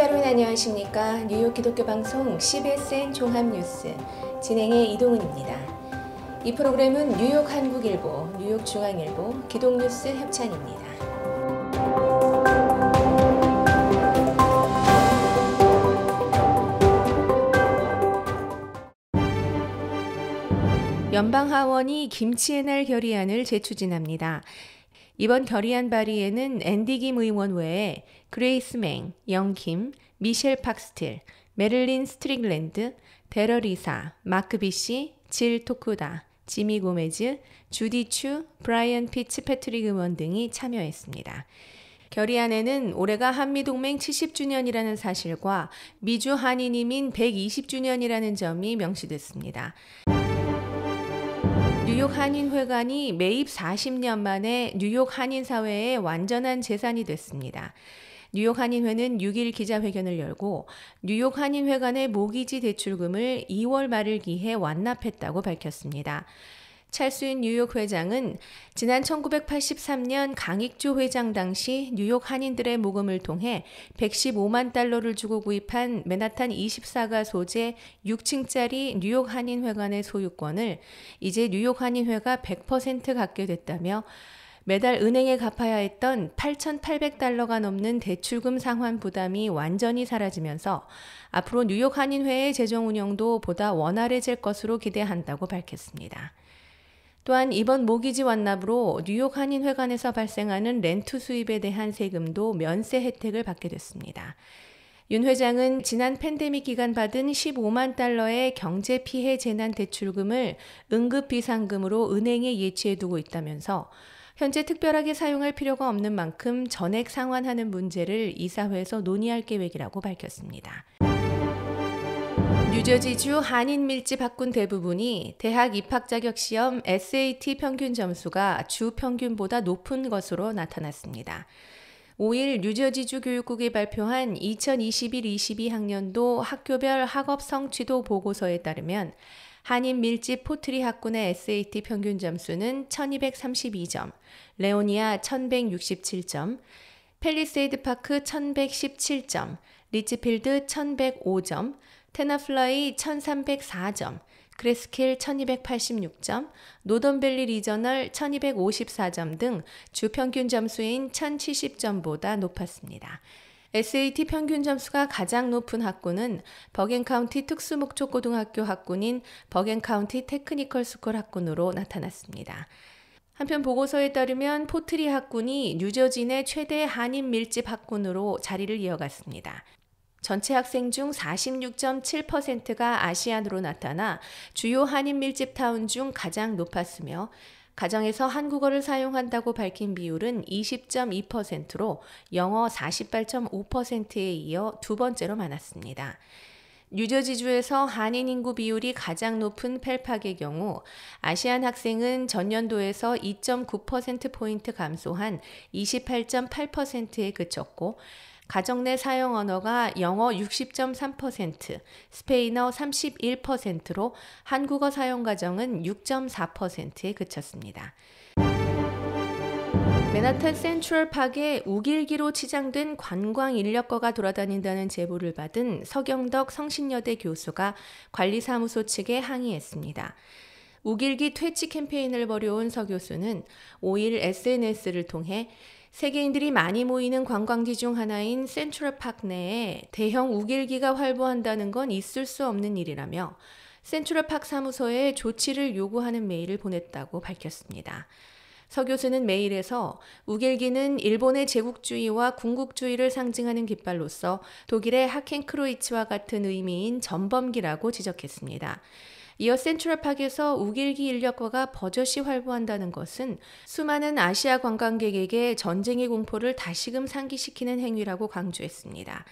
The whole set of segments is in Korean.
청자 여러분 안녕하십니까? 뉴욕 기독교 방송 CBSN 종합뉴스 진행의 이동은입니다. 이 프로그램은 뉴욕 한국일보, 뉴욕 중앙일보, 기독뉴스 협찬입니다. 연방하원이 김치의 날 결의안을 재추진합니다. 이번 결의안 발의에는 앤디 김 의원 외에 그레이스 맹, 영킴, 미셸 팍스틸, 메릴린 스트릭랜드, 데러리사, 마크 비시, 질 토쿠다, 지미 고메즈, 주디 추, 브라이언 피츠 패트릭 의원 등이 참여했습니다. 결의안에는 올해가 한미동맹 70주년이라는 사실과 미주 한인이민 120주년이라는 점이 명시됐습니다. 뉴욕 한인회관이 매입 40년 만에 뉴욕 한인 사회의 완전한 재산이 됐습니다. 뉴욕 한인회는 6일 기자회견을 열고 뉴욕 한인회관의 모기지 대출금을 2월 말을 기해 완납했다고 밝혔습니다. 찰스윈 뉴욕 회장은 지난 1983년 강익주 회장 당시 뉴욕 한인들의 모금을 통해 115만 달러를 주고 구입한 맨하탄 24가 소재 6층짜리 뉴욕 한인회관의 소유권을 이제 뉴욕 한인회가 100% 갖게 됐다며 매달 은행에 갚아야 했던 8,800달러가 넘는 대출금 상환 부담이 완전히 사라지면서 앞으로 뉴욕 한인회의 재정 운영도 보다 원활해질 것으로 기대한다고 밝혔습니다. 또한 이번 모기지 완납으로 뉴욕 한인회관에서 발생하는 렌트 수입에 대한 세금도 면세 혜택을 받게 됐습니다. 윤 회장은 지난 팬데믹 기간 받은 15만 달러의 경제 피해 재난 대출금을 응급 비상금으로 은행에 예치해 두고 있다면서 현재 특별하게 사용할 필요가 없는 만큼 전액 상환하는 문제를 이사회에서 논의할 계획이라고 밝혔습니다. 뉴저지주 한인 밀집 학군 대부분이 대학 입학 자격 시험 SAT 평균 점수가 주 평균보다 높은 것으로 나타났습니다. 5일 뉴저지주 교육국이 발표한 2021-22 학년도 학교별 학업 성취도 보고서에 따르면 한인 밀집 포트리 학군의 SAT 평균 점수는 1232점, 레오니아 1167점, 펠리세이드 파크 1117점, 리치필드 1105점, 테나플라이 1304점, 크레스킬 1286점, 노던벨리 리저널 1254점 등 주평균 점수인 1070점보다 높았습니다. SAT 평균 점수가 가장 높은 학군은 버겐카운티 특수목초고등학교 학군인 버겐카운티 테크니컬 스쿨 학군으로 나타났습니다. 한편 보고서에 따르면 포트리 학군이 뉴저지 내 최대 한인 밀집 학군으로 자리를 이어갔습니다. 전체 학생 중 46.7%가 아시안으로 나타나 주요 한인 밀집 타운 중 가장 높았으며 가정에서 한국어를 사용한다고 밝힌 비율은 20.2%로 영어 48.5%에 이어 두 번째로 많았습니다. 뉴저지주에서 한인 인구 비율이 가장 높은 펠팍의 경우 아시안 학생은 전년도에서 2.9%포인트 감소한 28.8%에 그쳤고 가정 내 사용 언어가 영어 60.3%, 스페인어 31%로 한국어 사용 가정은 6.4%에 그쳤습니다. 맨하탄 센트럴 팍에 우길기로 치장된 관광 인력거가 돌아다닌다는 제보를 받은 서경덕 성신여대 교수가 관리사무소 측에 항의했습니다. 우길기 퇴치 캠페인을 벌여온 서 교수는 5일 SNS를 통해 세계인들이 많이 모이는 관광지 중 하나인 센트럴파크 내에 대형 우길기가 활보한다는 건 있을 수 없는 일이라며 센트럴파크 사무소에 조치를 요구하는 메일을 보냈다고 밝혔습니다. 서 교수는 메일에서 우길기는 일본의 제국주의와 군국주의를 상징하는 깃발로서 독일의 하켄크로이츠와 같은 의미인 전범기라고 지적했습니다. 이어 센트럴팍에서 우길기 인력거가 버젓이 활보한다는 것은 수많은 아시아 관광객에게 전쟁의 공포를 다시금 상기시키는 행위라고 강조했습니다.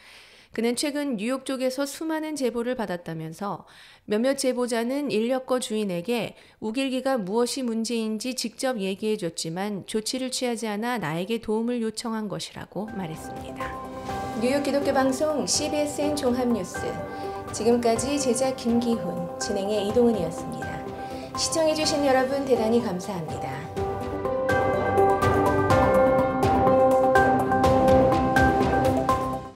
그는 최근 뉴욕 쪽에서 수많은 제보를 받았다면서 몇몇 제보자는 인력거 주인에게 우길기가 무엇이 문제인지 직접 얘기해 줬지만 조치를 취하지 않아 나에게 도움을 요청한 것이라고 말했습니다. 뉴욕 기독교 방송 CBSN 종합뉴스 지금까지 제작 김기훈 진행의 이동은이었습니다. 시청해주신 여러분 대단히 감사합니다.